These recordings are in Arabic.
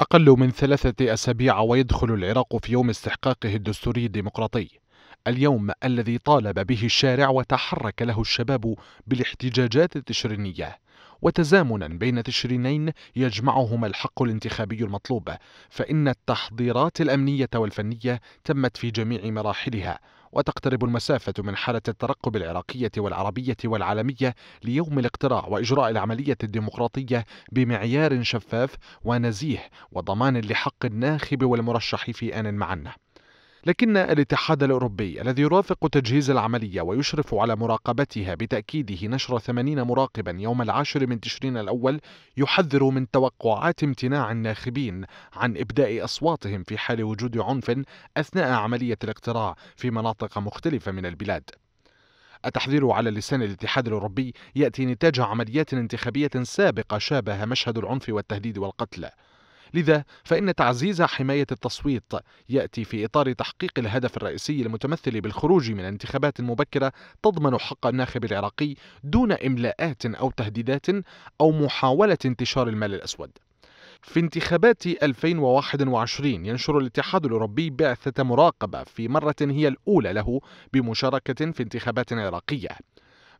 أقل من ثلاثة أسابيع ويدخل العراق في يوم استحقاقه الدستوري الديمقراطي اليوم الذي طالب به الشارع وتحرك له الشباب بالاحتجاجات التشرينية وتزامنا بين تشرينين يجمعهما الحق الانتخابي المطلوب فإن التحضيرات الأمنية والفنية تمت في جميع مراحلها وتقترب المسافة من حالة الترقب العراقية والعربية والعالمية ليوم الاقتراع وإجراء العملية الديمقراطية بمعيار شفاف ونزيه وضمان لحق الناخب والمرشح في آن معنا لكن الاتحاد الأوروبي الذي يرافق تجهيز العملية ويشرف على مراقبتها بتأكيده نشر 80 مراقبا يوم العاشر من تشرين الأول يحذر من توقعات امتناع الناخبين عن إبداء أصواتهم في حال وجود عنف أثناء عملية الاقتراع في مناطق مختلفة من البلاد التحذير على لسان الاتحاد الأوروبي يأتي نتاج عمليات انتخابية سابقة شابه مشهد العنف والتهديد والقتل لذا فإن تعزيز حماية التصويت يأتي في إطار تحقيق الهدف الرئيسي المتمثل بالخروج من الانتخابات المبكرة تضمن حق الناخب العراقي دون إملاءات أو تهديدات أو محاولة انتشار المال الأسود في انتخابات 2021 ينشر الاتحاد الأوروبي بعثة مراقبة في مرة هي الأولى له بمشاركة في انتخابات عراقية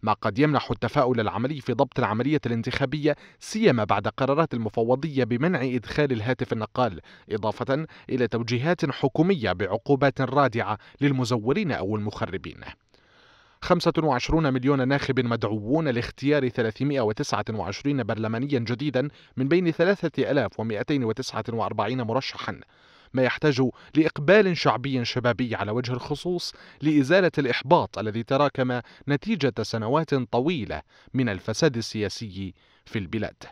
ما قد يمنح التفاؤل العملي في ضبط العملية الانتخابية سيما بعد قرارات المفوضية بمنع إدخال الهاتف النقال إضافة إلى توجيهات حكومية بعقوبات رادعة للمزورين أو المخربين 25 مليون ناخب مدعوون لاختيار 329 برلمانيا جديدا من بين 3249 مرشحا ما يحتاج لإقبال شعبي شبابي على وجه الخصوص لإزالة الإحباط الذي تراكم نتيجة سنوات طويلة من الفساد السياسي في البلاد